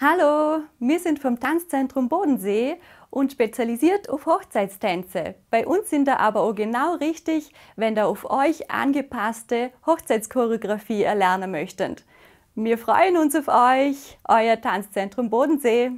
Hallo, wir sind vom Tanzzentrum Bodensee und spezialisiert auf Hochzeitstänze. Bei uns sind da aber auch genau richtig, wenn da auf euch angepasste Hochzeitschoreografie erlernen möchtet. Wir freuen uns auf euch, euer Tanzzentrum Bodensee.